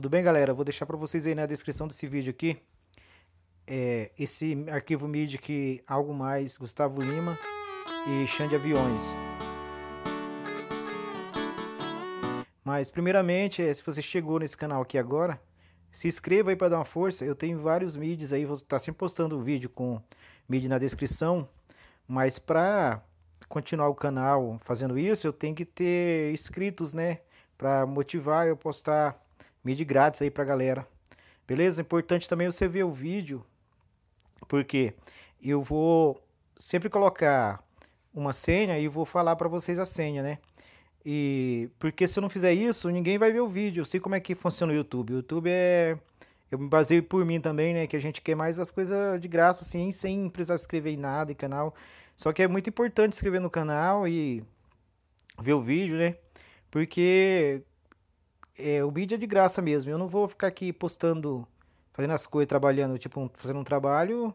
Tudo bem, galera? Vou deixar para vocês aí na descrição desse vídeo aqui é, esse arquivo MIDI que algo mais Gustavo Lima e Xande Aviões. Mas primeiramente, é, se você chegou nesse canal aqui agora, se inscreva aí para dar uma força. Eu tenho vários MIDIs aí, vou estar tá sempre postando o vídeo com MIDI na descrição. Mas para continuar o canal fazendo isso, eu tenho que ter inscritos, né? Para motivar eu postar Mídia grátis aí pra galera. Beleza? Importante também você ver o vídeo, porque eu vou sempre colocar uma senha e vou falar para vocês a senha, né? E porque se eu não fizer isso, ninguém vai ver o vídeo. Eu sei como é que funciona o YouTube. O YouTube é eu me baseio por mim também, né, que a gente quer mais as coisas de graça assim, sem precisar escrever em nada em canal. Só que é muito importante escrever no canal e ver o vídeo, né? Porque é, o mídia é de graça mesmo. Eu não vou ficar aqui postando, fazendo as coisas, trabalhando, tipo, um, fazendo um trabalho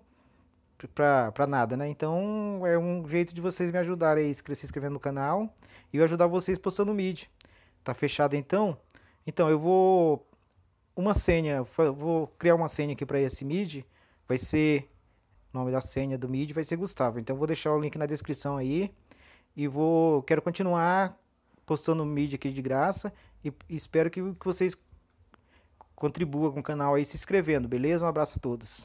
pra, pra nada, né? Então é um jeito de vocês me ajudarem aí, se inscrevendo no canal e eu ajudar vocês postando o MIDI. Tá fechado então? Então eu vou. Uma senha, vou criar uma senha aqui para esse mídia. Vai ser. O nome da senha do mídia vai ser Gustavo. Então eu vou deixar o link na descrição aí. E vou. Quero continuar postando o aqui de graça. E, espero que vocês contribuam com o canal aí se inscrevendo, beleza? Um abraço a todos.